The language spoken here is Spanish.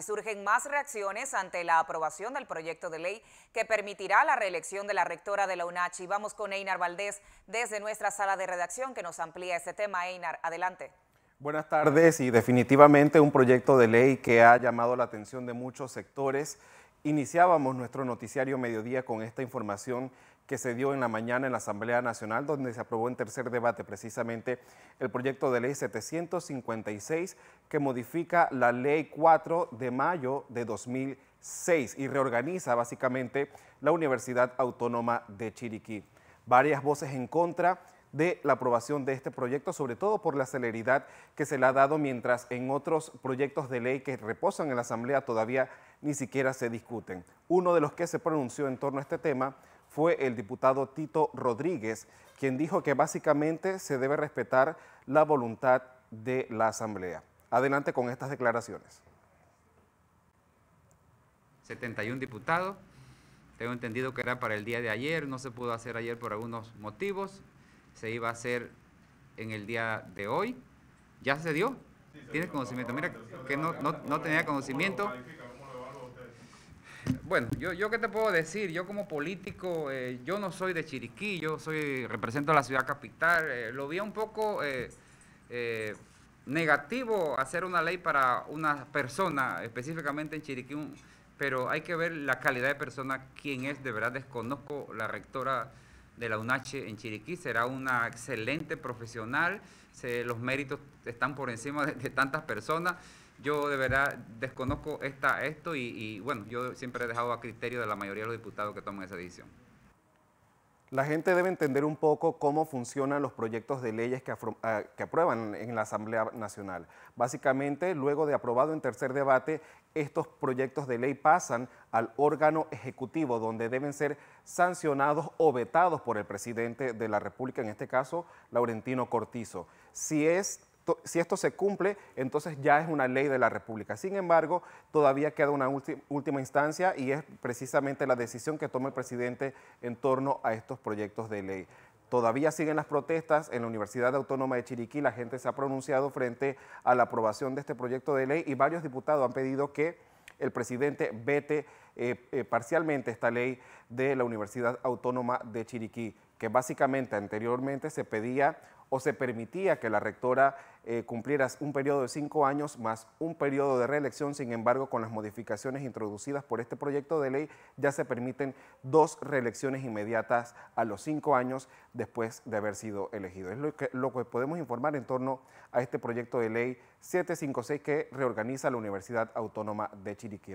Y surgen más reacciones ante la aprobación del proyecto de ley que permitirá la reelección de la rectora de la UNACHI. Vamos con Einar Valdés desde nuestra sala de redacción que nos amplía este tema. Einar, adelante. Buenas tardes y definitivamente un proyecto de ley que ha llamado la atención de muchos sectores Iniciábamos nuestro noticiario mediodía con esta información que se dio en la mañana en la Asamblea Nacional, donde se aprobó en tercer debate precisamente el proyecto de ley 756 que modifica la ley 4 de mayo de 2006 y reorganiza básicamente la Universidad Autónoma de Chiriquí. Varias voces en contra de la aprobación de este proyecto, sobre todo por la celeridad que se le ha dado, mientras en otros proyectos de ley que reposan en la Asamblea todavía ni siquiera se discuten. Uno de los que se pronunció en torno a este tema fue el diputado Tito Rodríguez, quien dijo que básicamente se debe respetar la voluntad de la Asamblea. Adelante con estas declaraciones. 71 diputados, tengo entendido que era para el día de ayer, no se pudo hacer ayer por algunos motivos, se iba a hacer en el día de hoy. ¿Ya se dio? ¿Tienes conocimiento? Mira, que no, no, tenía conocimiento. Bueno, yo, yo qué te puedo decir, yo como político, eh, yo no soy de Chiriquí, yo soy, represento a la ciudad capital, eh, lo vi un poco eh, negativo hacer una ley para una persona, específicamente en Chiriquí, pero hay que ver la calidad de persona, quién es, de verdad desconozco la rectora de la UNACHE en Chiriquí. Será una excelente profesional. los méritos están por encima de, tantas personas. Yo de verdad desconozco esta, esto y, y bueno, yo siempre he dejado a criterio de la mayoría de los diputados que toman esa decisión. La gente debe entender un poco cómo funcionan los proyectos de leyes ah, que, aprueban en la Asamblea Nacional. Básicamente, luego de aprobado en tercer debate, estos proyectos de ley pasan al órgano ejecutivo, donde deben ser sancionados o vetados por el presidente de la República, en este caso, Laurentino Cortizo. Si es si esto se cumple, entonces ya es una ley de la República. Sin embargo, todavía queda una última instancia y es precisamente la decisión que toma el presidente en torno a estos proyectos de ley. Todavía siguen las protestas. En la Universidad Autónoma de Chiriquí la gente se ha pronunciado frente a la aprobación de este proyecto de ley y varios diputados han pedido que el presidente vete eh, eh, parcialmente esta ley de la Universidad Autónoma de Chiriquí que básicamente anteriormente se pedía o se permitía que la rectora eh, cumpliera un periodo de cinco años más un periodo de reelección, sin embargo, con las modificaciones introducidas por este proyecto de ley, ya se permiten dos reelecciones inmediatas a los cinco años después de haber sido elegido. Es lo que, lo que podemos informar en torno a este proyecto de ley 756 que reorganiza la Universidad Autónoma de Chiriquí.